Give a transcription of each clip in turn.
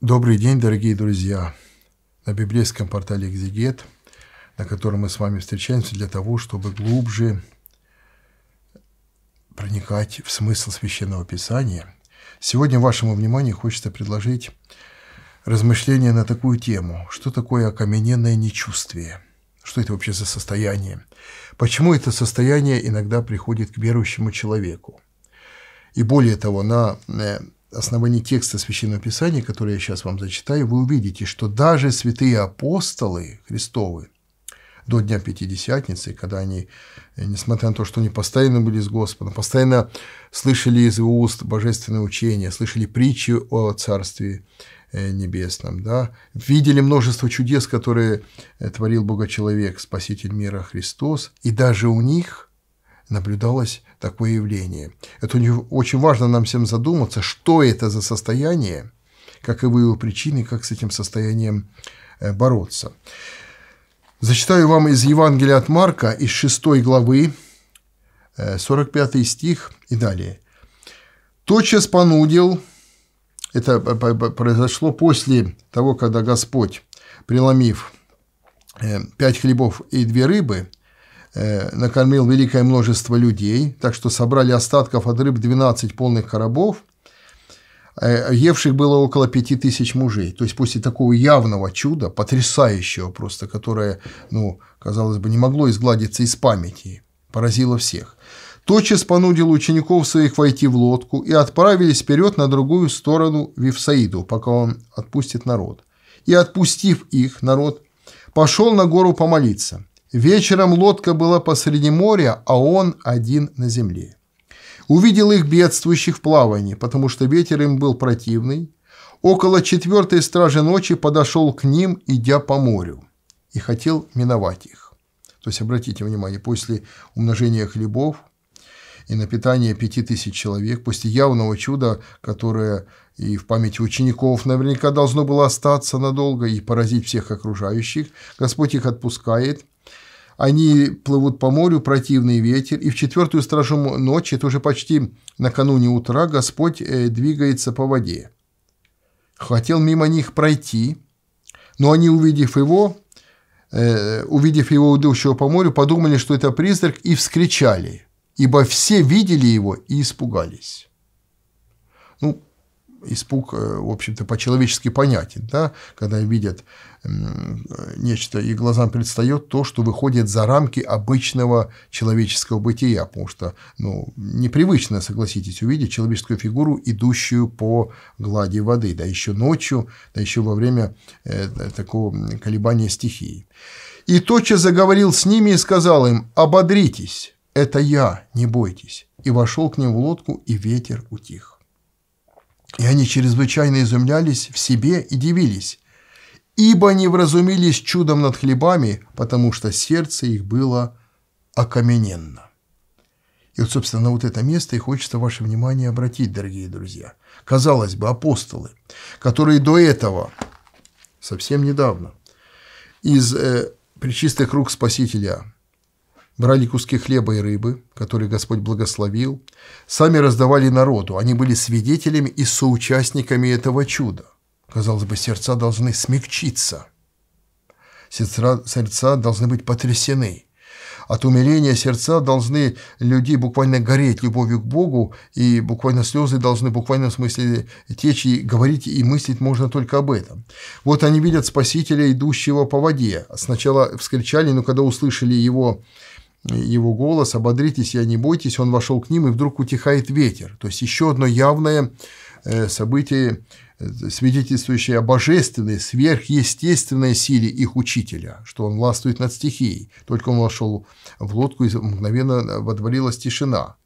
Добрый день, дорогие друзья! На библейском портале «Экзегет», на котором мы с вами встречаемся для того, чтобы глубже проникать в смысл Священного Писания, сегодня вашему вниманию хочется предложить размышление на такую тему. Что такое окамененное нечувствие? Что это вообще за состояние? Почему это состояние иногда приходит к верующему человеку? И более того, на э, основании текста Священного Писания, который я сейчас вам зачитаю, вы увидите, что даже святые апостолы Христовы до Дня Пятидесятницы, когда они, э, несмотря на то, что они постоянно были с Господом, постоянно слышали из его уст божественное учение, слышали притчи о Царстве э, Небесном, да, видели множество чудес, которые э, творил человек, Спаситель мира Христос, и даже у них – наблюдалось такое явление. Это очень важно нам всем задуматься, что это за состояние, каковы его причины, как с этим состоянием э, бороться. Зачитаю вам из Евангелия от Марка, из 6 главы, 45 э, стих и далее. «Тотчас понудил...» Это произошло после того, когда Господь, преломив э, пять хлебов и две рыбы, Э, накормил великое множество людей, так что собрали остатков от рыб 12 полных коробов, э, евших было около пяти тысяч мужей. То есть после такого явного чуда, потрясающего просто, которое, ну, казалось бы, не могло изгладиться из памяти, поразило всех. Тотчас понудил учеников своих войти в лодку и отправились вперед на другую сторону Вифсаиду, пока он отпустит народ. И отпустив их, народ пошел на гору помолиться. Вечером лодка была посреди моря, а он один на земле. Увидел их бедствующих в плавании, потому что ветер им был противный. Около четвертой стражи ночи подошел к ним, идя по морю, и хотел миновать их. То есть, обратите внимание, после умножения хлебов и напитания пяти тысяч человек, после явного чуда, которое и в памяти учеников наверняка должно было остаться надолго и поразить всех окружающих, Господь их отпускает – они плывут по морю, противный ветер, и в четвертую стражу ночи, это уже почти накануне утра, Господь э, двигается по воде. Хотел мимо них пройти, но они, увидев его, э, увидев его идущего по морю, подумали, что это призрак, и вскричали, ибо все видели его и испугались. Ну, испуг, э, в общем-то, по-человечески понятен, да, когда видят нечто, и глазам предстает то, что выходит за рамки обычного человеческого бытия, потому что, ну, непривычно, согласитесь, увидеть человеческую фигуру, идущую по глади воды, да еще ночью, да еще во время э, такого колебания стихии. И тотчас заговорил с ними и сказал им, «Ободритесь, это я, не бойтесь». И вошел к ним в лодку, и ветер утих. И они чрезвычайно изумлялись в себе и дивились, ибо не вразумились чудом над хлебами, потому что сердце их было окамененно. И вот, собственно, вот это место и хочется ваше внимание обратить, дорогие друзья. Казалось бы, апостолы, которые до этого, совсем недавно, из э, причистых рук Спасителя – Брали куски хлеба и рыбы, которые Господь благословил, сами раздавали народу, они были свидетелями и соучастниками этого чуда. Казалось бы, сердца должны смягчиться, сердца, сердца должны быть потрясены. От умиления сердца должны людей буквально гореть любовью к Богу, и буквально слезы должны буквально в смысле течь, и говорить и мыслить можно только об этом. Вот они видят Спасителя, идущего по воде. Сначала вскричали, но когда услышали его его голос «Ободритесь, я не бойтесь», он вошел к ним, и вдруг утихает ветер. То есть еще одно явное э, событие, э, свидетельствующее о божественной, сверхъестественной силе их учителя, что он властвует над стихией. Только он вошел в лодку, и мгновенно водворилась тишина.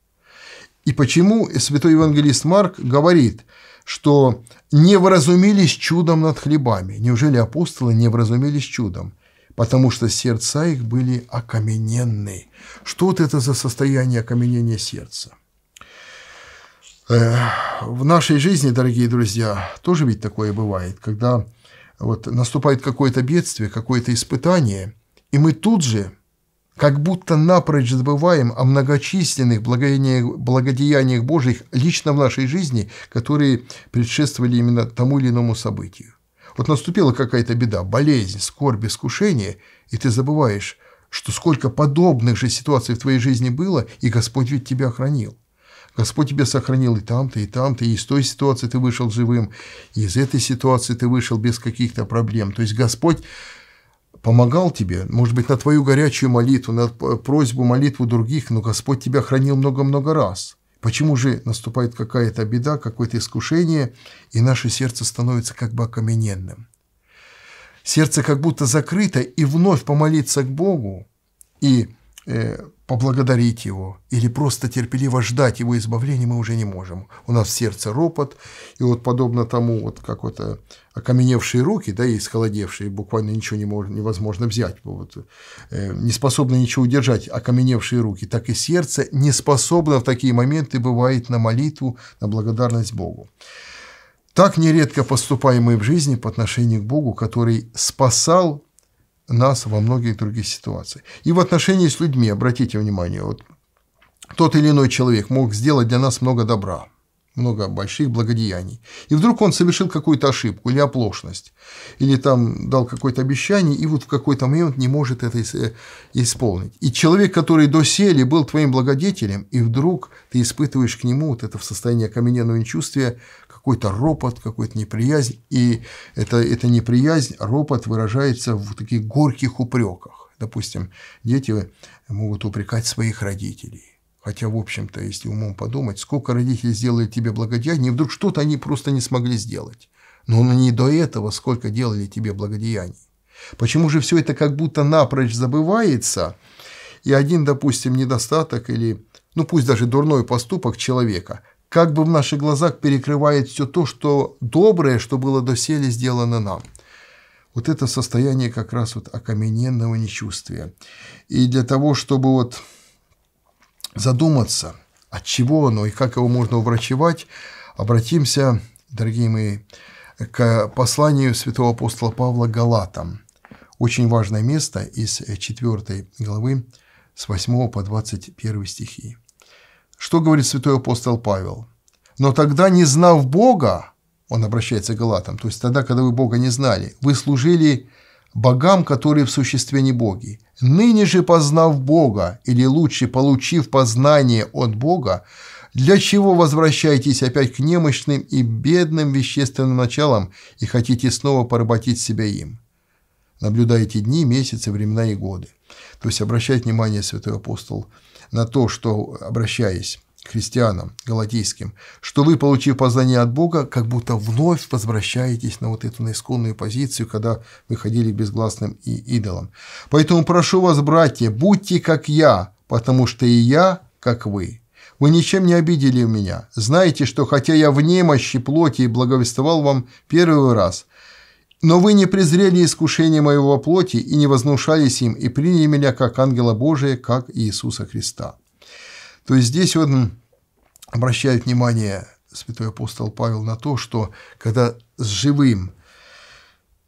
И почему святой евангелист Марк говорит, что не вразумились чудом над хлебами? Неужели апостолы не вразумились чудом? потому что сердца их были окамененные. Что вот это за состояние окаменения сердца? Э, в нашей жизни, дорогие друзья, тоже ведь такое бывает, когда вот наступает какое-то бедствие, какое-то испытание, и мы тут же как будто напрочь забываем о многочисленных благодеяниях Божьих лично в нашей жизни, которые предшествовали именно тому или иному событию. Вот наступила какая-то беда, болезнь, скорбь, искушение, и ты забываешь, что сколько подобных же ситуаций в твоей жизни было, и Господь ведь тебя хранил. Господь тебя сохранил и там-то, и там-то, и из той ситуации ты вышел живым, и из этой ситуации ты вышел без каких-то проблем. То есть Господь помогал тебе, может быть, на твою горячую молитву, на просьбу, молитву других, но Господь тебя хранил много-много раз – Почему же наступает какая-то беда, какое-то искушение, и наше сердце становится как бы окамененным? Сердце как будто закрыто, и вновь помолиться к Богу и э, поблагодарить его или просто терпеливо ждать его избавления мы уже не можем. У нас в сердце ропот, и вот подобно тому, вот как вот э, окаменевшие руки, да, и схолодевшие, буквально ничего не мож, невозможно взять, вот, э, не способны ничего удержать, окаменевшие руки, так и сердце не способно в такие моменты бывает на молитву, на благодарность Богу. Так нередко поступаем мы в жизни по отношению к Богу, который спасал нас во многих других ситуациях. И в отношении с людьми, обратите внимание, вот тот или иной человек мог сделать для нас много добра, много больших благодеяний. И вдруг он совершил какую-то ошибку или оплошность, или там дал какое-то обещание, и вот в какой-то момент не может это э, исполнить. И человек, который до сели был твоим благодетелем, и вдруг ты испытываешь к нему вот это в состоянии окамененного нечувствия какой-то ропот, какой-то неприязнь, и это, это неприязнь, ропот выражается в таких горьких упреках. Допустим, дети могут упрекать своих родителей. Хотя, в общем-то, если умом подумать, сколько родителей сделали тебе благодеяний, и вдруг что-то они просто не смогли сделать. Но ну, не до этого сколько делали тебе благодеяний. Почему же все это как будто напрочь забывается, и один, допустим, недостаток или, ну пусть даже дурной поступок человека как бы в наших глазах перекрывает все то, что доброе, что было доселе сделано нам. Вот это состояние как раз вот окамененного нечувствия. И для того, чтобы вот задуматься, от чего оно и как его можно уврачевать, обратимся, дорогие мои, к посланию святого апостола Павла Галатам. Очень важное место из 4 главы с 8 по 21 стихи. Что говорит святой апостол Павел? «Но тогда, не знав Бога, он обращается к Галатам, то есть тогда, когда вы Бога не знали, вы служили богам, которые в существе не боги. Ныне же, познав Бога, или лучше, получив познание от Бога, для чего возвращаетесь опять к немощным и бедным вещественным началам и хотите снова поработить себя им? наблюдая дни, месяцы, времена и годы. То есть обращать внимание святой апостол на то, что, обращаясь к христианам галатийским, что вы, получив познание от Бога, как будто вновь возвращаетесь на вот эту наисконную позицию, когда вы ходили безгласным и идолом. Поэтому прошу вас, братья, будьте как я, потому что и я, как вы. Вы ничем не обидели меня. Знаете, что хотя я в немощи плоти и благовествовал вам первый раз, но вы не презрели искушение моего плоти и не вознушались им, и приняли меня как ангела Божия, как Иисуса Христа». То есть здесь он обращает внимание, святой апостол Павел, на то, что когда с живым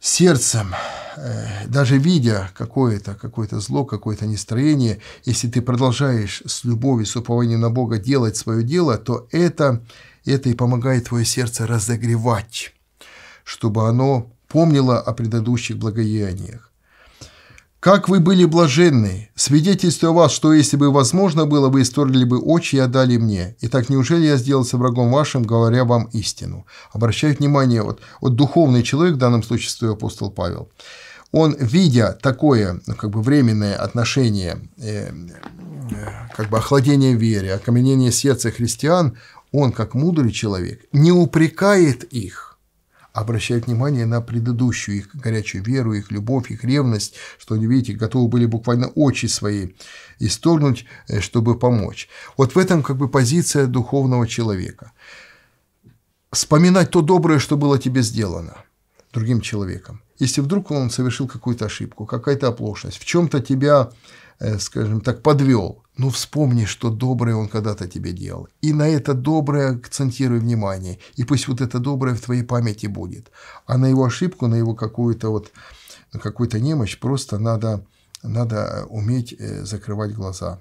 сердцем, э, даже видя какое-то какое зло, какое-то нестроение, если ты продолжаешь с любовью, с упованием на Бога делать свое дело, то это, это и помогает твое сердце разогревать, чтобы оно помнила о предыдущих благодеяниях. «Как вы были блаженны! Свидетельствую вас, что если бы возможно было, вы исторгли бы очи и отдали мне. Итак, неужели я сделался врагом вашим, говоря вам истину?» Обращаю внимание, вот, вот духовный человек, в данном случае святой апостол Павел, он, видя такое ну, как бы временное отношение, э, э как бы охладение веры, окаменение сердца христиан, он, как мудрый человек, не упрекает их – обращают внимание на предыдущую их горячую веру, их любовь, их ревность, что они, видите, готовы были буквально очи свои исторгнуть, э, чтобы помочь. Вот в этом как бы позиция духовного человека. Вспоминать то доброе, что было тебе сделано другим человеком если вдруг он совершил какую-то ошибку, какая-то оплошность, в чем-то тебя, э, скажем так, подвел, ну вспомни, что доброе он когда-то тебе делал. И на это доброе акцентируй внимание. И пусть вот это доброе в твоей памяти будет. А на его ошибку, на его какую-то вот какую-то немощь просто надо, надо э, уметь э, закрывать глаза.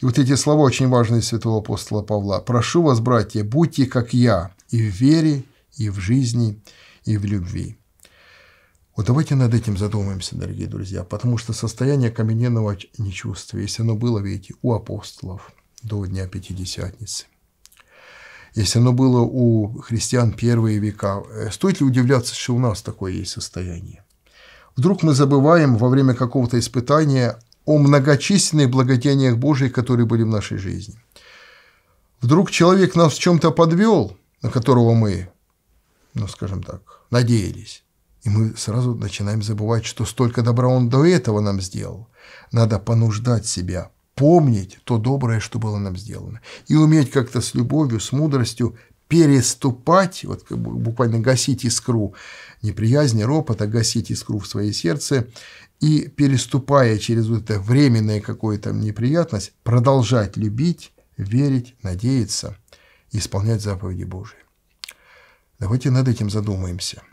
И вот эти слова очень важные святого апостола Павла. «Прошу вас, братья, будьте как я и в вере, и в жизни, и в любви». Вот давайте над этим задумаемся, дорогие друзья, потому что состояние каменного нечувствия, если оно было, видите, у апостолов до Дня Пятидесятницы, если оно было у христиан первые века, э, стоит ли удивляться, что у нас такое есть состояние? Вдруг мы забываем во время какого-то испытания о многочисленных благодеяниях Божьих, которые были в нашей жизни. Вдруг человек нас в чем-то подвел, на которого мы, ну скажем так, надеялись и мы сразу начинаем забывать, что столько добра он до этого нам сделал. Надо понуждать себя, помнить то доброе, что было нам сделано. И уметь как-то с любовью, с мудростью переступать, вот буквально гасить искру неприязни, ропота, гасить искру в своей сердце и, переступая через вот это временное какое-то неприятность, продолжать любить, верить, надеяться и исполнять заповеди Божии. Давайте над этим задумаемся –